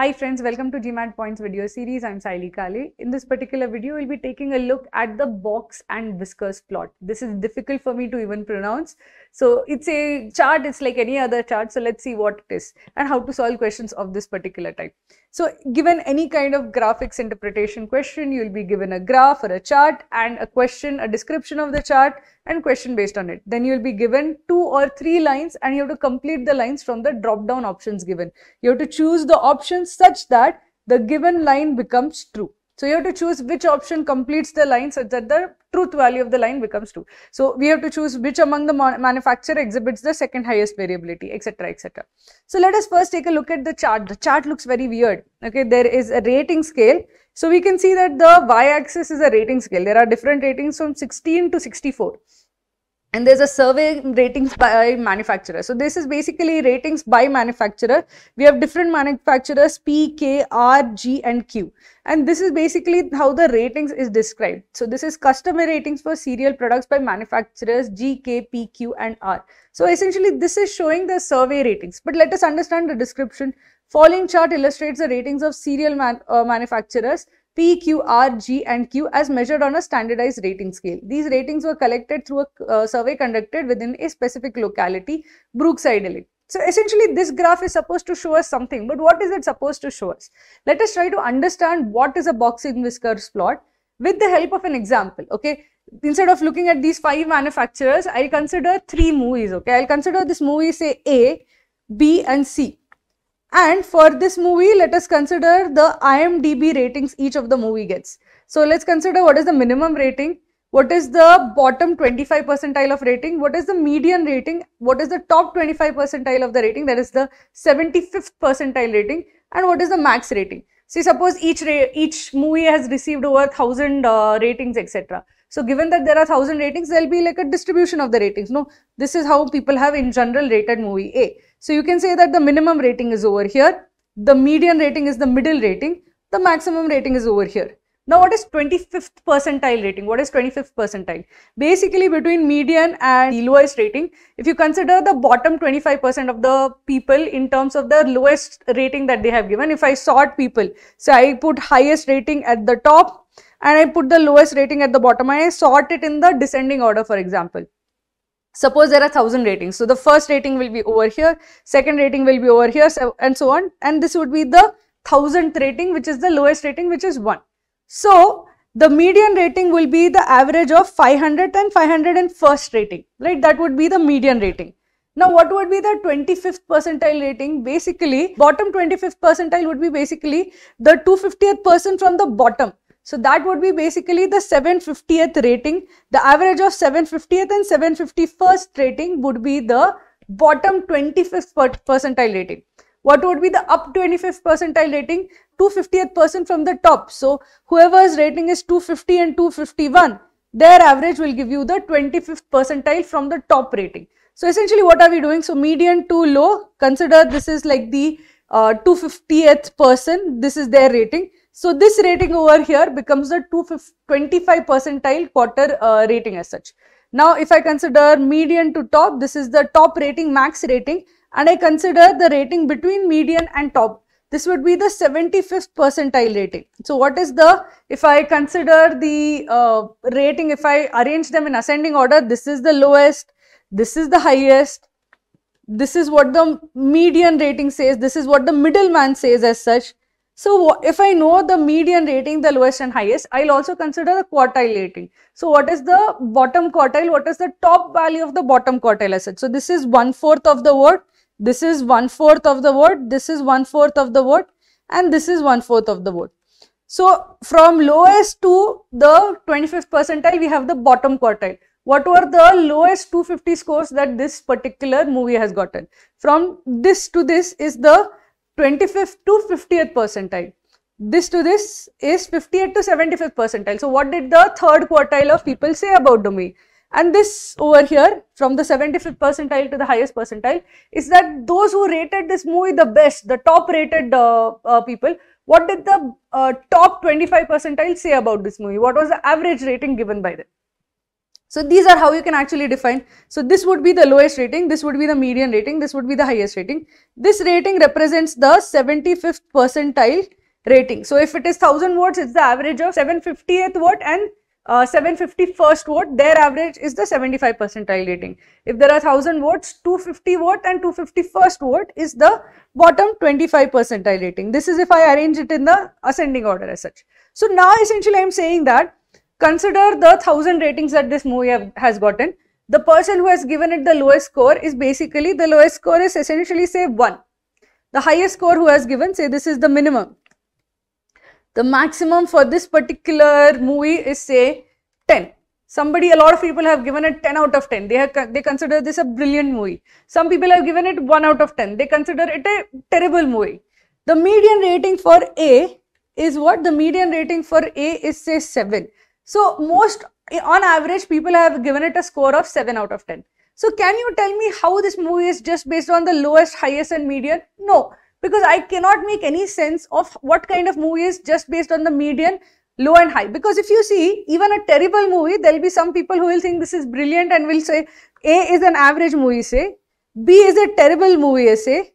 Hi friends, welcome to GMAT Points video series. I'm Saili Kali. In this particular video, we'll be taking a look at the box and whiskers plot. This is difficult for me to even pronounce. So it's a chart, it's like any other chart. So let's see what it is and how to solve questions of this particular type. So given any kind of graphics interpretation question, you'll be given a graph or a chart and a question, a description of the chart and question based on it. Then you'll be given two or three lines and you have to complete the lines from the drop down options given. You have to choose the option option such that the given line becomes true. So you have to choose which option completes the line such that the truth value of the line becomes true. So we have to choose which among the manufacturer exhibits the second highest variability, etc., etc. So let us first take a look at the chart. The chart looks very weird. Okay, there is a rating scale. So we can see that the y-axis is a rating scale. There are different ratings from 16 to 64 and there's a survey ratings by manufacturer. So this is basically ratings by manufacturer. We have different manufacturers P, K, R, G and Q. And this is basically how the ratings is described. So this is customer ratings for serial products by manufacturers G, K, P, Q and R. So essentially this is showing the survey ratings. But let us understand the description. Following chart illustrates the ratings of serial man, uh, manufacturers P, Q, R, G and Q as measured on a standardized rating scale. These ratings were collected through a uh, survey conducted within a specific locality, Brookside Elite. So essentially this graph is supposed to show us something, but what is it supposed to show us? Let us try to understand what is a boxing whiskers plot with the help of an example, okay? Instead of looking at these five manufacturers, I'll consider three movies, okay? I'll consider this movie say A, B and C. And for this movie, let us consider the IMDb ratings each of the movie gets. So let's consider what is the minimum rating, what is the bottom 25 percentile of rating, what is the median rating, what is the top 25 percentile of the rating, that is the 75th percentile rating, and what is the max rating. See, suppose each each movie has received over 1000 uh, ratings, etc. So, given that there are 1000 ratings, there will be like a distribution of the ratings. No, this is how people have in general rated movie A. So you can say that the minimum rating is over here, the median rating is the middle rating, the maximum rating is over here. Now what is 25th percentile rating? What is 25th percentile? Basically between median and the lowest rating, if you consider the bottom 25% of the people in terms of the lowest rating that they have given, if I sort people, so I put highest rating at the top and I put the lowest rating at the bottom I sort it in the descending order for example. Suppose there are 1000 ratings. So the first rating will be over here, second rating will be over here so, and so on. And this would be the 1000th rating which is the lowest rating which is 1. So the median rating will be the average of 500 and 501st rating, right? That would be the median rating. Now, what would be the 25th percentile rating? Basically, bottom 25th percentile would be basically the 250th person from the bottom. So that would be basically the 750th rating. The average of 750th and 751st rating would be the bottom 25th percentile rating. What would be the up 25th percentile rating? 250th person from the top. So whoever's rating is 250 and 251, their average will give you the 25th percentile from the top rating. So essentially what are we doing? So median to low, consider this is like the uh, 250th person, this is their rating so this rating over here becomes a 25 percentile quarter uh, rating as such. Now if I consider median to top, this is the top rating, max rating and I consider the rating between median and top. This would be the 75th percentile rating. So what is the, if I consider the uh, rating, if I arrange them in ascending order, this is the lowest, this is the highest, this is what the median rating says, this is what the middleman says as such so if I know the median rating, the lowest and highest, I'll also consider the quartile rating. So what is the bottom quartile? What is the top value of the bottom quartile asset? So this is one-fourth of the word. This is one-fourth of the word. This is one-fourth of the word. And this is one-fourth of the word. So from lowest to the 25th percentile, we have the bottom quartile. What were the lowest 250 scores that this particular movie has gotten? From this to this is the 25th to 50th percentile. This to this is 58 to 75th percentile. So what did the third quartile of people say about movie? And this over here from the 75th percentile to the highest percentile is that those who rated this movie the best, the top rated uh, uh, people, what did the uh, top 25 percentile say about this movie? What was the average rating given by them? So these are how you can actually define. So this would be the lowest rating, this would be the median rating, this would be the highest rating. This rating represents the 75th percentile rating. So if it is 1000 watts, it's the average of 750th watt and uh, 751st watt, their average is the 75 percentile rating. If there are 1000 watts, 250 watt and 251st watt is the bottom 25 percentile rating. This is if I arrange it in the ascending order as such. So now essentially I am saying that Consider the 1000 ratings that this movie has gotten. The person who has given it the lowest score is basically, the lowest score is essentially say 1. The highest score who has given, say this is the minimum. The maximum for this particular movie is say 10 somebody a lot of people have given it 10 out of 10 they have they consider this a brilliant movie some people have given it 1 out of 10 they consider it a terrible movie the median rating for a is what the median rating for a is say 7 so most, on average, people have given it a score of 7 out of 10. So can you tell me how this movie is just based on the lowest, highest and median? No, because I cannot make any sense of what kind of movie is just based on the median, low and high. Because if you see, even a terrible movie, there will be some people who will think this is brilliant and will say, A is an average movie, say. B is a terrible movie, say.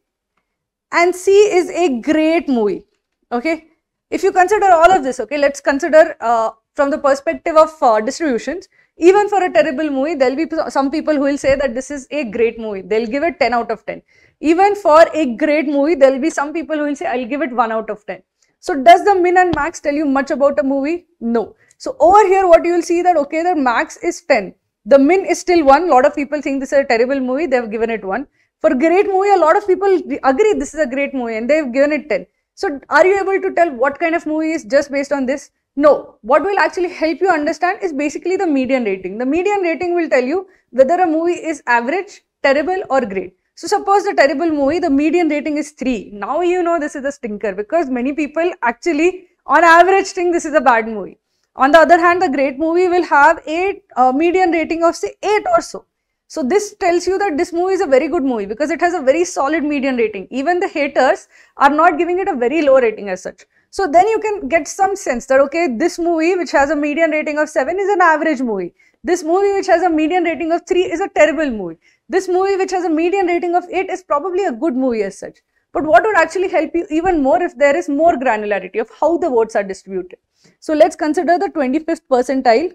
And C is a great movie, okay. If you consider all of this, okay, let's consider uh, from the perspective of uh, distributions, even for a terrible movie, there'll be some people who will say that this is a great movie. They'll give it 10 out of 10. Even for a great movie, there'll be some people who will say, I'll give it 1 out of 10. So does the min and max tell you much about a movie? No. So over here, what you will see that, okay, the max is 10. The min is still 1. A lot of people think this is a terrible movie. They've given it 1. For great movie, a lot of people agree this is a great movie and they've given it 10. So are you able to tell what kind of movie is just based on this? No, what will actually help you understand is basically the median rating. The median rating will tell you whether a movie is average, terrible or great. So suppose the terrible movie, the median rating is 3. Now you know this is a stinker because many people actually on average think this is a bad movie. On the other hand, the great movie will have a uh, median rating of say 8 or so. So this tells you that this movie is a very good movie because it has a very solid median rating. Even the haters are not giving it a very low rating as such. So then you can get some sense that, okay, this movie which has a median rating of 7 is an average movie. This movie which has a median rating of 3 is a terrible movie. This movie which has a median rating of 8 is probably a good movie as such. But what would actually help you even more if there is more granularity of how the votes are distributed. So let's consider the 25th percentile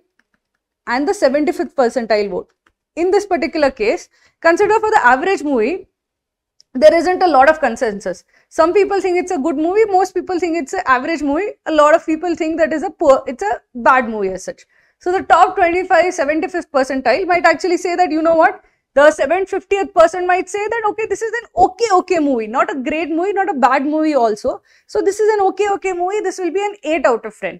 and the 75th percentile vote. In this particular case, consider for the average movie, there isn't a lot of consensus some people think it's a good movie most people think it's an average movie a lot of people think that is a poor it's a bad movie as such so the top 25 75th percentile might actually say that you know what the 750th person might say that okay this is an okay okay movie not a great movie not a bad movie also so this is an okay okay movie this will be an 8 out of 10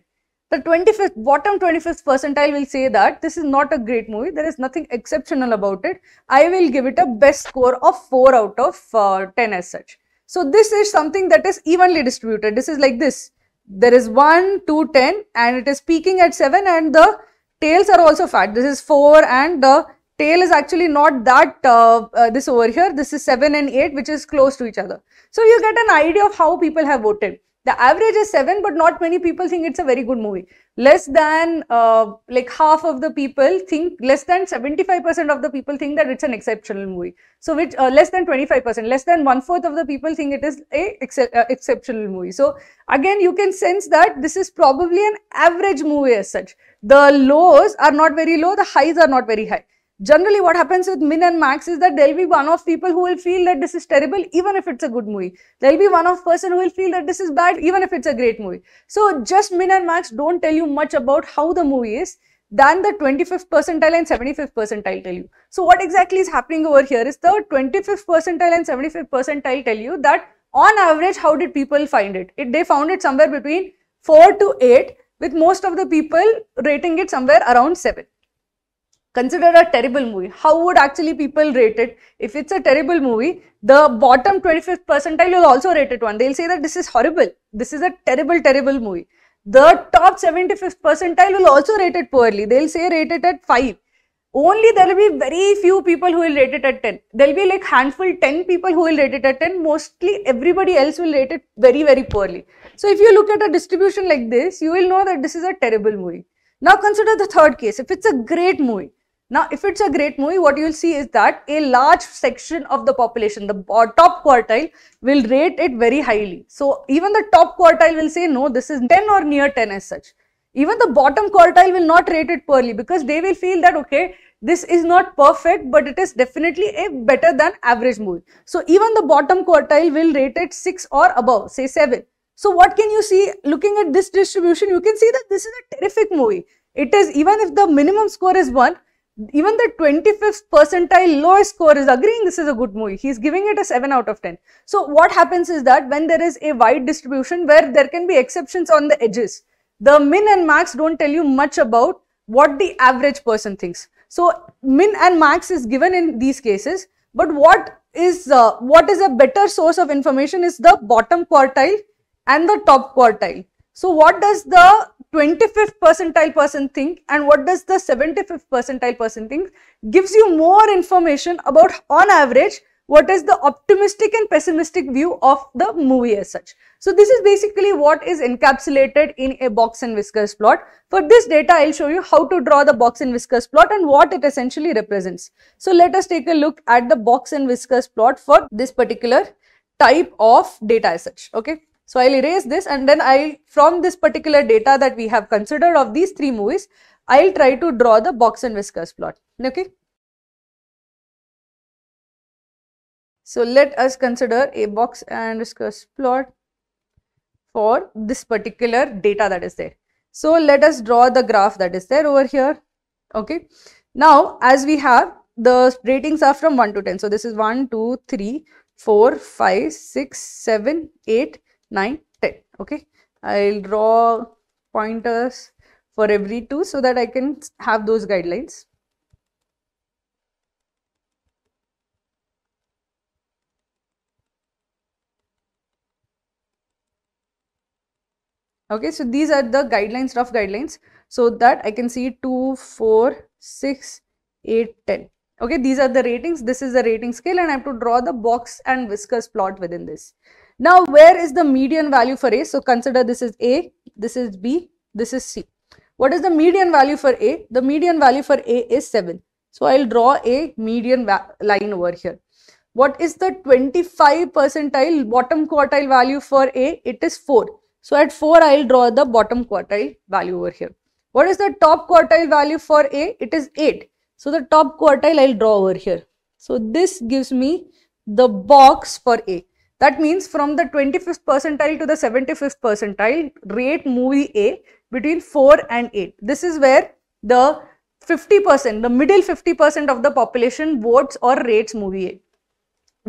the 25th bottom 25th percentile will say that this is not a great movie there is nothing exceptional about it i will give it a best score of 4 out of uh, 10 as such so this is something that is evenly distributed. This is like this. There is 1, 2, 10 and it is peaking at 7 and the tails are also fat. This is 4 and the tail is actually not that uh, uh, this over here. This is 7 and 8 which is close to each other. So you get an idea of how people have voted. The average is 7, but not many people think it's a very good movie. Less than uh, like half of the people think, less than 75% of the people think that it's an exceptional movie. So which uh, less than 25%, less than one fourth of the people think it is a ex uh, exceptional movie. So again, you can sense that this is probably an average movie as such. The lows are not very low, the highs are not very high generally what happens with min and max is that there'll be one of people who will feel that this is terrible even if it's a good movie there'll be one of person who will feel that this is bad even if it's a great movie so just min and max don't tell you much about how the movie is than the 25th percentile and 75th percentile tell you. So what exactly is happening over here is the 25th percentile and 75th percentile tell you that on average how did people find it? it they found it somewhere between 4 to 8 with most of the people rating it somewhere around 7 considered a terrible movie. How would actually people rate it? If it's a terrible movie, the bottom 25th percentile will also rate it one. They'll say that this is horrible. This is a terrible, terrible movie. The top 75th percentile will also rate it poorly. They'll say rate it at 5. Only there will be very few people who will rate it at 10. There will be like handful 10 people who will rate it at 10. Mostly everybody else will rate it very, very poorly. So if you look at a distribution like this, you will know that this is a terrible movie. Now consider the third case. If it's a great movie, now, if it's a great movie, what you'll see is that a large section of the population, the top quartile, will rate it very highly. So, even the top quartile will say, no, this is 10 or near 10 as such. Even the bottom quartile will not rate it poorly because they will feel that, okay, this is not perfect, but it is definitely a better than average movie. So, even the bottom quartile will rate it 6 or above, say 7. So, what can you see? Looking at this distribution, you can see that this is a terrific movie. It is, even if the minimum score is 1, even the 25th percentile lowest score is agreeing this is a good movie. He's giving it a 7 out of 10. So what happens is that when there is a wide distribution where there can be exceptions on the edges, the min and max don't tell you much about what the average person thinks. So min and max is given in these cases, but what is uh, what is a better source of information is the bottom quartile and the top quartile. So what does the 25th percentile person think and what does the 75th percentile person think gives you more information about on average what is the optimistic and pessimistic view of the movie as such. So this is basically what is encapsulated in a box and whiskers plot. For this data, I'll show you how to draw the box and whiskers plot and what it essentially represents. So let us take a look at the box and whiskers plot for this particular type of data as such. Okay. So I'll erase this and then I'll, from this particular data that we have considered of these three movies, I'll try to draw the box and whiskers plot. Okay. So let us consider a box and whiskers plot for this particular data that is there. So let us draw the graph that is there over here. Okay. Now, as we have the ratings are from 1 to 10. So this is 1, 2, 3, 4, 5, 6, 7, 8, 9, 10. Okay. I'll draw pointers for every two so that I can have those guidelines. okay so these are the guidelines rough guidelines so that i can see 2 4 6 8 10 okay these are the ratings this is the rating scale and i have to draw the box and whiskers plot within this now, where is the median value for A? So, consider this is A, this is B, this is C. What is the median value for A? The median value for A is 7. So, I will draw a median line over here. What is the 25 percentile bottom quartile value for A? It is 4. So, at 4, I will draw the bottom quartile value over here. What is the top quartile value for A? It is 8. So, the top quartile I will draw over here. So, this gives me the box for A. That means from the 25th percentile to the 75th percentile, rate movie A between 4 and 8. This is where the 50%, the middle 50% of the population votes or rates movie A.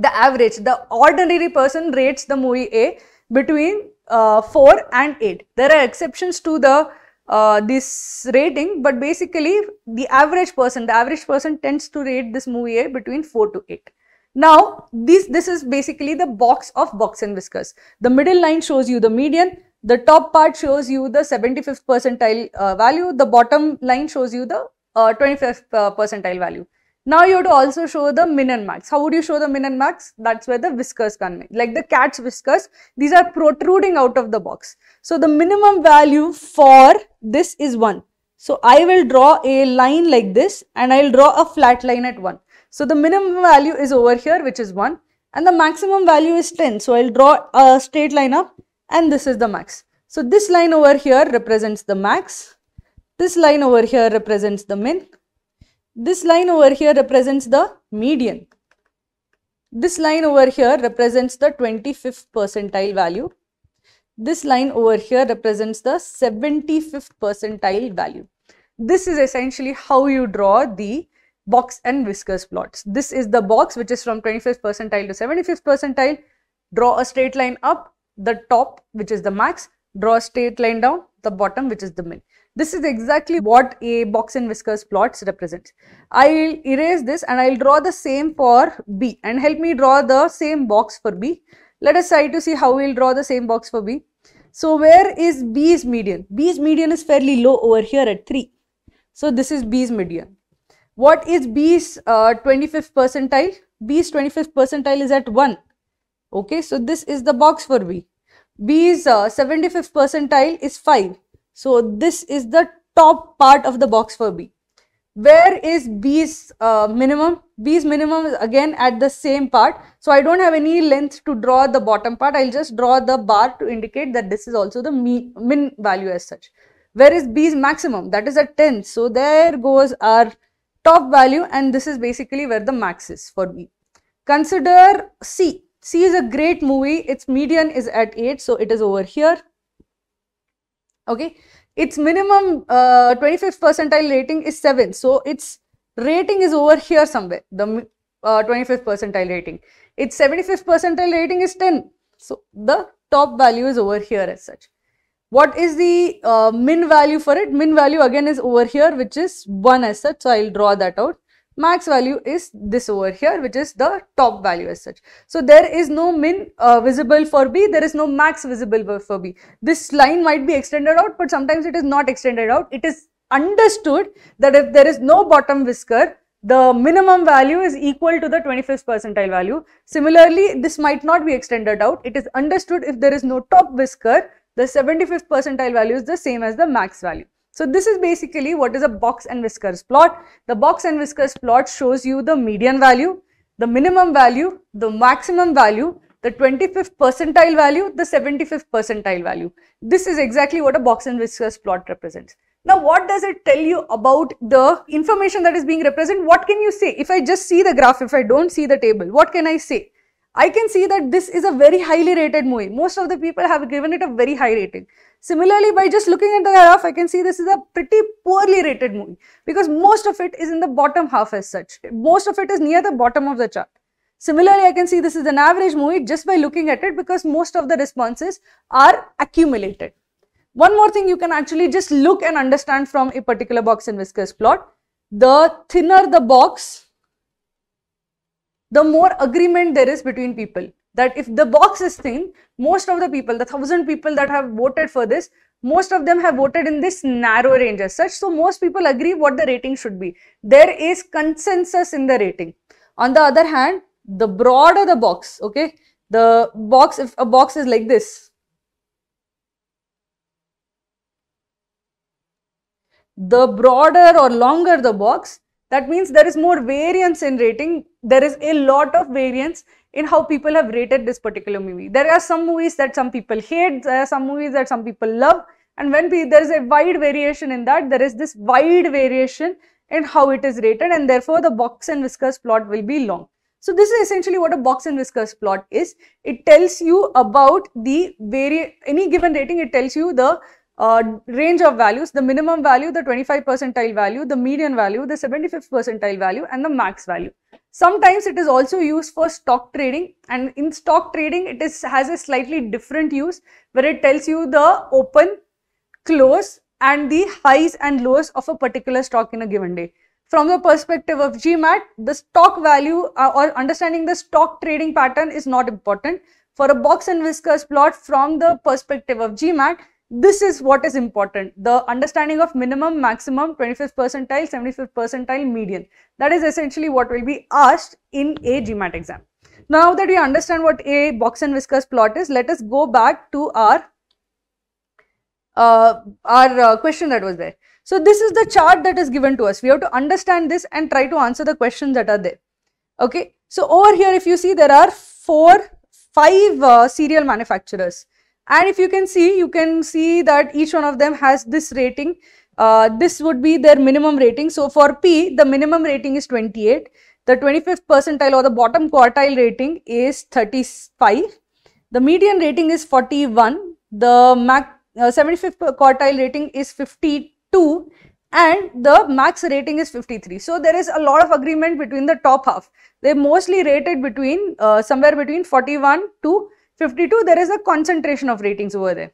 The average, the ordinary person rates the movie A between uh, 4 and 8. There are exceptions to the uh, this rating but basically the average person, the average person tends to rate this movie A between 4 to 8. Now, this, this is basically the box of box and whiskers. The middle line shows you the median, the top part shows you the 75th percentile uh, value, the bottom line shows you the uh, 25th uh, percentile value. Now you have to also show the min and max. How would you show the min and max? That's where the whiskers come in. Like the cat's whiskers, these are protruding out of the box. So the minimum value for this is 1. So I will draw a line like this and I will draw a flat line at 1. So the minimum value is over here which is 1 and the maximum value is 10. So I'll draw a straight line up and this is the max. So this line over here represents the max. This line over here represents the min. This line over here represents the median. This line over here represents the 25th percentile value. This line over here represents the 75th percentile value. This is essentially how you draw the box and whiskers plots. This is the box which is from 25th percentile to 75th percentile. Draw a straight line up, the top which is the max, draw a straight line down, the bottom which is the min. This is exactly what a box and whiskers plots represents. I'll erase this and I'll draw the same for B and help me draw the same box for B. Let us try to see how we'll draw the same box for B. So where is B's median? B's median is fairly low over here at 3. So this is B's median. What is B's uh, 25th percentile? B's 25th percentile is at 1. Okay, so this is the box for B. B's uh, 75th percentile is 5. So this is the top part of the box for B. Where is B's uh, minimum? B's minimum is again at the same part. So I don't have any length to draw the bottom part. I'll just draw the bar to indicate that this is also the min value as such. Where is B's maximum? That is at 10. So there goes our top value and this is basically where the max is for me. Consider C. C is a great movie. Its median is at 8. So it is over here. Okay. Its minimum uh, 25th percentile rating is 7. So its rating is over here somewhere. The uh, 25th percentile rating. Its 75th percentile rating is 10. So the top value is over here as such. What is the uh, min value for it? Min value again is over here which is 1 as such. So, I will draw that out. Max value is this over here which is the top value as such. So, there is no min uh, visible for B. There is no max visible for B. This line might be extended out but sometimes it is not extended out. It is understood that if there is no bottom whisker, the minimum value is equal to the 25th percentile value. Similarly, this might not be extended out. It is understood if there is no top whisker, the 75th percentile value is the same as the max value. So this is basically what is a box and whiskers plot. The box and whiskers plot shows you the median value, the minimum value, the maximum value, the 25th percentile value, the 75th percentile value. This is exactly what a box and whiskers plot represents. Now, what does it tell you about the information that is being represented? What can you say? If I just see the graph, if I don't see the table, what can I say? I can see that this is a very highly rated movie. Most of the people have given it a very high rating. Similarly, by just looking at the graph, I can see this is a pretty poorly rated movie because most of it is in the bottom half as such. Most of it is near the bottom of the chart. Similarly, I can see this is an average movie just by looking at it because most of the responses are accumulated. One more thing you can actually just look and understand from a particular box and whiskers plot. The thinner the box, the more agreement there is between people. That if the box is thin, most of the people, the thousand people that have voted for this, most of them have voted in this narrow range as such. So most people agree what the rating should be. There is consensus in the rating. On the other hand, the broader the box, okay, the box, if a box is like this, the broader or longer the box, that means there is more variance in rating. There is a lot of variance in how people have rated this particular movie. There are some movies that some people hate, there are some movies that some people love. And when there is a wide variation in that, there is this wide variation in how it is rated and therefore the box and whiskers plot will be long. So this is essentially what a box and whiskers plot is. It tells you about the vari any given rating, it tells you the uh, range of values, the minimum value, the 25 percentile value, the median value, the 75th percentile value and the max value. Sometimes it is also used for stock trading and in stock trading it is has a slightly different use where it tells you the open, close and the highs and lows of a particular stock in a given day. From the perspective of GMAT, the stock value uh, or understanding the stock trading pattern is not important. For a box and whiskers plot from the perspective of GMAT, this is what is important the understanding of minimum maximum 25th percentile 75th percentile median that is essentially what will be asked in a gmat exam now that we understand what a box and whiskers plot is let us go back to our uh, our uh, question that was there so this is the chart that is given to us we have to understand this and try to answer the questions that are there okay so over here if you see there are four five uh, serial manufacturers and if you can see you can see that each one of them has this rating uh, this would be their minimum rating so for p the minimum rating is 28 the 25th percentile or the bottom quartile rating is 35 the median rating is 41 the max uh, 75th quartile rating is 52 and the max rating is 53. So there is a lot of agreement between the top half. They mostly rated between uh, somewhere between 41 to 52, there is a concentration of ratings over there.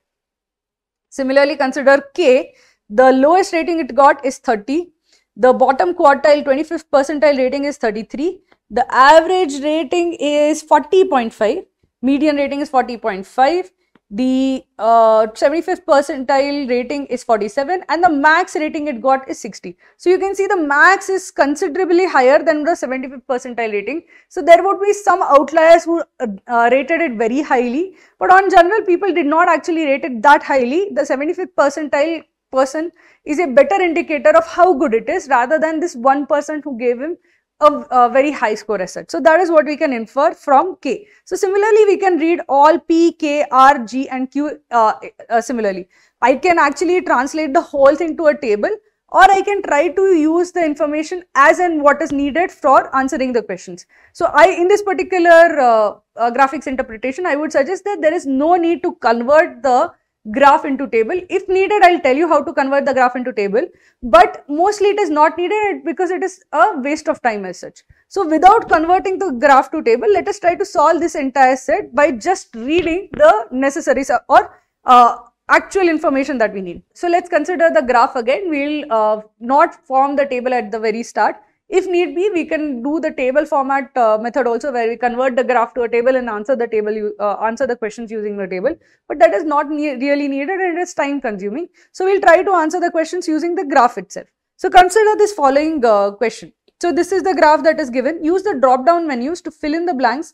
Similarly, consider K, the lowest rating it got is 30, the bottom quartile 25th percentile rating is 33, the average rating is 40.5, median rating is 40.5, the uh, 75th percentile rating is 47 and the max rating it got is 60. So you can see the max is considerably higher than the 75th percentile rating. So there would be some outliers who uh, uh, rated it very highly. But on general, people did not actually rate it that highly. The 75th percentile person is a better indicator of how good it is rather than this one person who gave him a, a, very high score as such. So that is what we can infer from K. So similarly, we can read all P, K, R, G and Q uh, uh, similarly. I can actually translate the whole thing to a table or I can try to use the information as and what is needed for answering the questions. So I, in this particular uh, uh graphics interpretation, I would suggest that there is no need to convert the graph into table. If needed, I'll tell you how to convert the graph into table, but mostly it is not needed because it is a waste of time as such. So without converting the graph to table, let us try to solve this entire set by just reading the necessary or uh, actual information that we need. So let's consider the graph again. We'll uh, not form the table at the very start. If need be, we can do the table format uh, method also where we convert the graph to a table and answer the table, uh, answer the questions using the table. But that is not ne really needed and it is time consuming. So we'll try to answer the questions using the graph itself. So consider this following uh, question. So this is the graph that is given. Use the drop down menus to fill in the blanks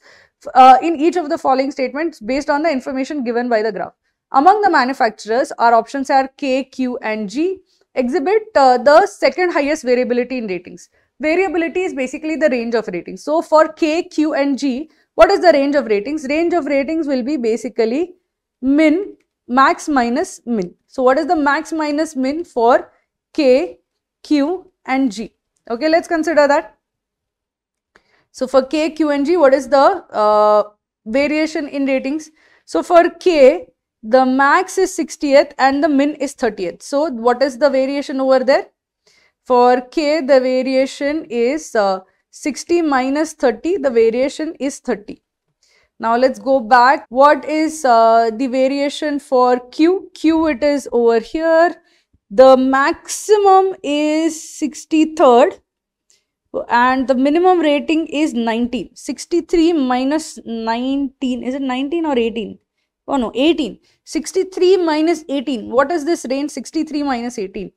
uh, in each of the following statements based on the information given by the graph. Among the manufacturers, our options are K, Q and G exhibit uh, the second highest variability in ratings. Variability is basically the range of ratings. So for K, Q and G, what is the range of ratings? Range of ratings will be basically min, max minus min. So what is the max minus min for K, Q and G? Okay, let's consider that. So for K, Q and G, what is the uh, variation in ratings? So for K, the max is 60th and the min is 30th. So what is the variation over there? For k, the variation is uh, 60 minus 30, the variation is 30. Now let's go back. What is uh, the variation for Q? Q it is over here. The maximum is 63rd and the minimum rating is 19. 63 minus 19. Is it 19 or 18? Oh no, 18. 63 minus 18. What is this range? 63 minus 18.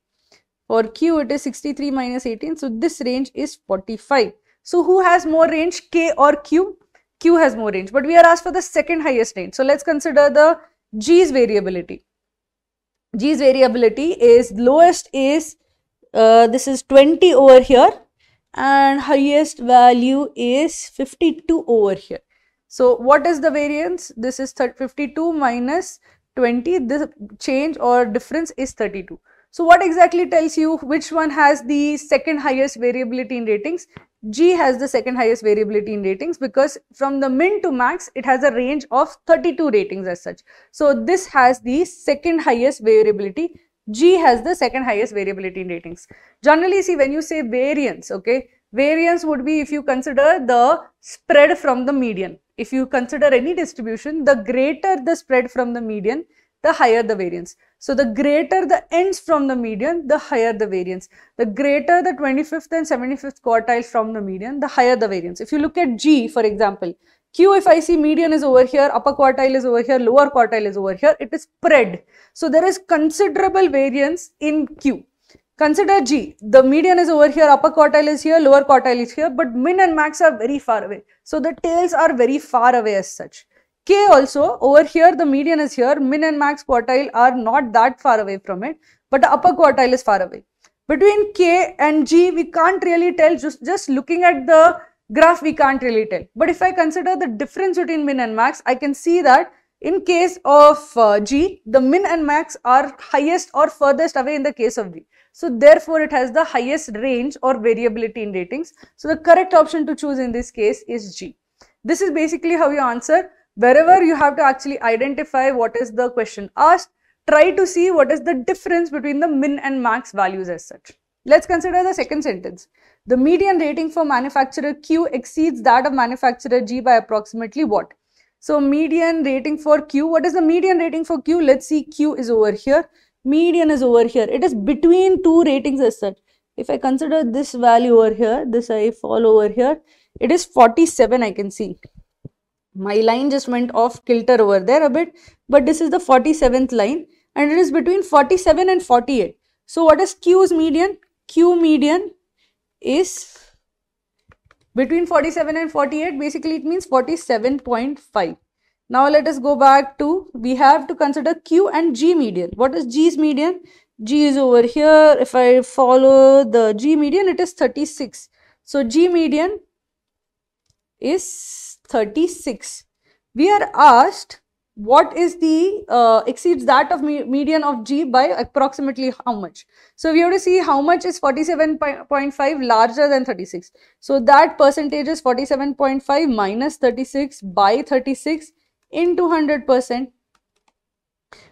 For Q it is 63 minus 18. So this range is 45. So who has more range K or Q? Q has more range but we are asked for the second highest range. So let's consider the G's variability. G's variability is lowest is uh, this is 20 over here and highest value is 52 over here. So what is the variance? This is 52 minus 20 this change or difference is 32. So what exactly tells you which one has the second highest variability in ratings? G has the second highest variability in ratings because from the min to max, it has a range of 32 ratings as such. So this has the second highest variability. G has the second highest variability in ratings. Generally, see when you say variance, okay, variance would be if you consider the spread from the median. If you consider any distribution, the greater the spread from the median, the higher the variance. So the greater the ends from the median, the higher the variance. The greater the 25th and 75th quartile from the median, the higher the variance. If you look at G, for example, Q if I see median is over here, upper quartile is over here, lower quartile is over here, it is spread. So there is considerable variance in Q. Consider G, the median is over here, upper quartile is here, lower quartile is here, but min and max are very far away. So the tails are very far away as such. K also, over here the median is here, min and max quartile are not that far away from it, but the upper quartile is far away. Between K and G, we can't really tell, just, just looking at the graph, we can't really tell. But if I consider the difference between min and max, I can see that in case of uh, G, the min and max are highest or furthest away in the case of G. So therefore, it has the highest range or variability in ratings. So the correct option to choose in this case is G. This is basically how you answer wherever you have to actually identify what is the question asked, try to see what is the difference between the min and max values as such. Let's consider the second sentence. The median rating for manufacturer Q exceeds that of manufacturer G by approximately what? So median rating for Q, what is the median rating for Q? Let's see Q is over here, median is over here. It is between two ratings as such. If I consider this value over here, this I fall over here, it is 47 I can see my line just went off kilter over there a bit but this is the 47th line and it is between 47 and 48 so what is q's median q median is between 47 and 48 basically it means 47.5 now let us go back to we have to consider q and g median what is g's median g is over here if i follow the g median it is 36 so g median is 36. We are asked what is the uh, exceeds that of me median of G by approximately how much. So we have to see how much is 47.5 larger than 36. So that percentage is 47.5 minus 36 by 36 into 100%.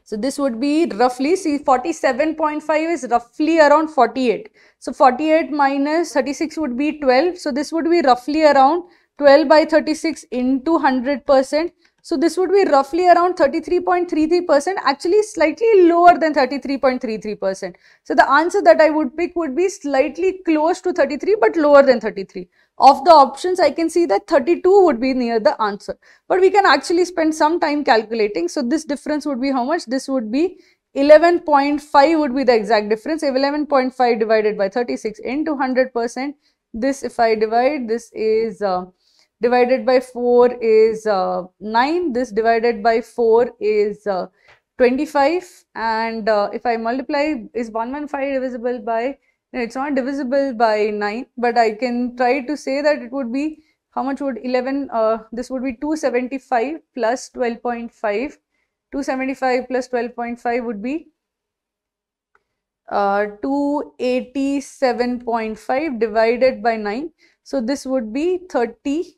So this would be roughly, see 47.5 is roughly around 48. So 48 minus 36 would be 12. So this would be roughly around 12 by 36 into 100%. So this would be roughly around 33.33%, actually slightly lower than 33.33%. So the answer that I would pick would be slightly close to 33 but lower than 33. Of the options, I can see that 32 would be near the answer. But we can actually spend some time calculating. So this difference would be how much? This would be 11.5 would be the exact difference. If 11.5 divided by 36 into 100%, this if I divide, this is... Uh, divided by 4 is uh, 9. This divided by 4 is uh, 25. And uh, if I multiply, is 115 divisible by, it's not divisible by 9, but I can try to say that it would be, how much would 11, uh, this would be 275 plus 12.5. 275 plus 12.5 would be uh, 287.5 divided by 9. So this would be 30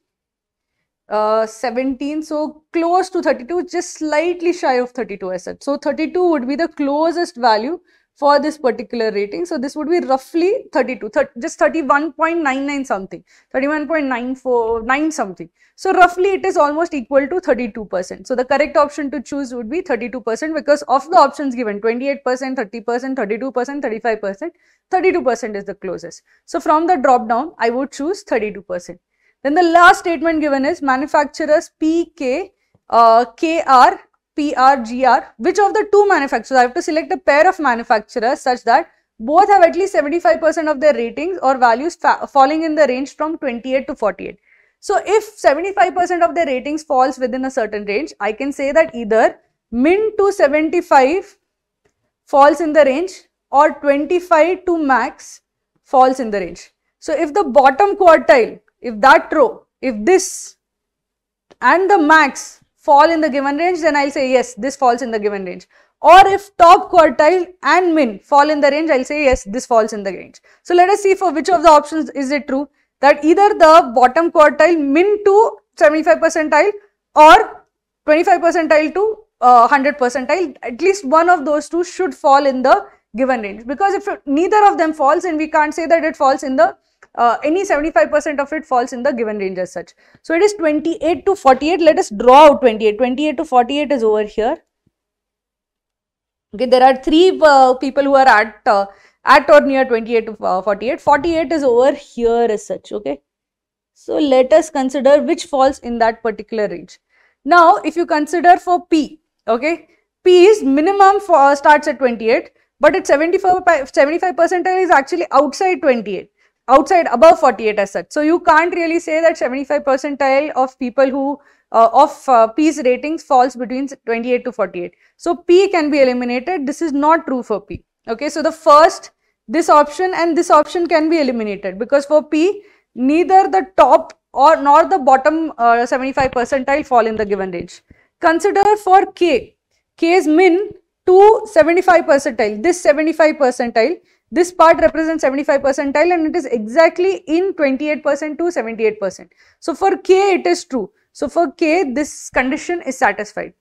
uh, 17 so close to 32 just slightly shy of 32 i so 32 would be the closest value for this particular rating so this would be roughly 32 30, just 31.99 something 31.949 something so roughly it is almost equal to 32 percent so the correct option to choose would be 32 percent because of the options given 28 percent 30 percent 32 percent 35 percent 32 percent is the closest so from the drop down i would choose 32 percent then the last statement given is manufacturers PK, uh, KR, PR, GR, which of the two manufacturers, I have to select a pair of manufacturers such that both have at least 75% of their ratings or values falling in the range from 28 to 48. So, if 75% of their ratings falls within a certain range, I can say that either min to 75 falls in the range or 25 to max falls in the range. So, if the bottom quartile if that row, if this and the max fall in the given range, then I'll say yes, this falls in the given range. Or if top quartile and min fall in the range, I'll say yes, this falls in the range. So let us see for which of the options is it true that either the bottom quartile min to 75 percentile or 25 percentile to uh, 100 percentile, at least one of those two should fall in the given range because if neither of them falls and we can't say that it falls in the uh, any 75% of it falls in the given range as such. So it is 28 to 48. Let us draw out 28. 28 to 48 is over here. Okay, there are three uh, people who are at uh, at or near 28 to uh, 48. 48 is over here as such. Okay. So let us consider which falls in that particular range. Now, if you consider for P, okay, P is minimum for uh, starts at 28, but its 75 75 percentile is actually outside 28 outside above 48 as such. So you can't really say that 75 percentile of people who uh, of uh, P's ratings falls between 28 to 48. So P can be eliminated. This is not true for P. Okay, so the first this option and this option can be eliminated because for P neither the top or nor the bottom uh, 75 percentile fall in the given range. Consider for K, K's min to 75 percentile, this 75 percentile this part represents 75 percentile and it is exactly in 28% to 78%. So, for K it is true. So, for K this condition is satisfied.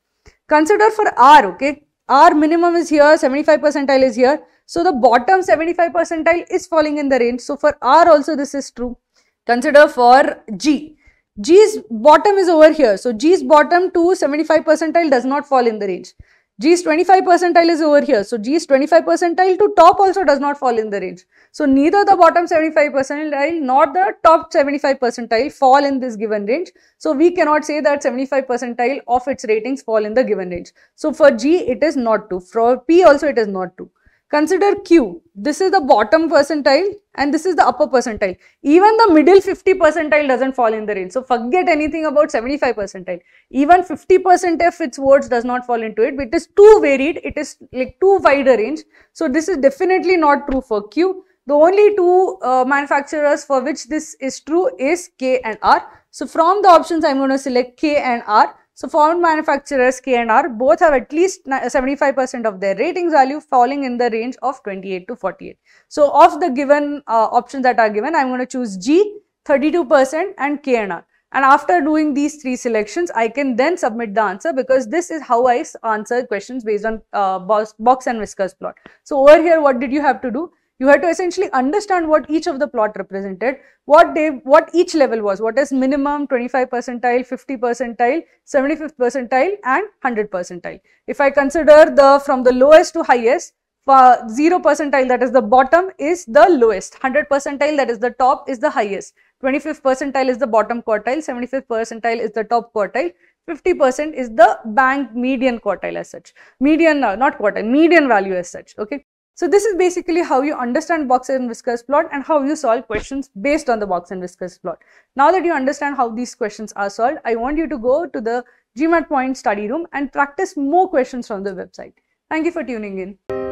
Consider for R, okay. R minimum is here, 75 percentile is here. So, the bottom 75 percentile is falling in the range. So, for R also this is true. Consider for G. G's bottom is over here. So, G's bottom to 75 percentile does not fall in the range. G's 25 percentile is over here. So G's 25 percentile to top also does not fall in the range. So neither the bottom 75 percentile nor the top 75 percentile fall in this given range. So we cannot say that 75 percentile of its ratings fall in the given range. So for G it is not true. For P also it is not true. Consider Q. This is the bottom percentile and this is the upper percentile. Even the middle 50 percentile doesn't fall in the range. So forget anything about 75 percentile. Even 50 percent if its words does not fall into it. it is too varied. It is like too wide a range. So this is definitely not true for Q. The only two uh, manufacturers for which this is true is K and R. So from the options, I'm going to select K and R so foreign manufacturers KNR both have at least 75% of their ratings value falling in the range of 28 to 48. So of the given uh, options that are given, I'm going to choose G, 32% and KNR. And after doing these three selections, I can then submit the answer because this is how I answer questions based on uh, box and whiskers plot. So over here, what did you have to do? you had to essentially understand what each of the plot represented, what they, what each level was, what is minimum, 25 percentile, 50 percentile, 75th percentile and 100 percentile. If I consider the from the lowest to highest, 0 percentile that is the bottom is the lowest, 100 percentile that is the top is the highest, 25th percentile is the bottom quartile, 75th percentile is the top quartile, 50% is the bank median quartile as such, median, uh, not quartile, median value as such, okay. So this is basically how you understand box and whiskers plot and how you solve questions based on the box and whiskers plot. Now that you understand how these questions are solved, I want you to go to the GMAT Point study room and practice more questions from the website. Thank you for tuning in.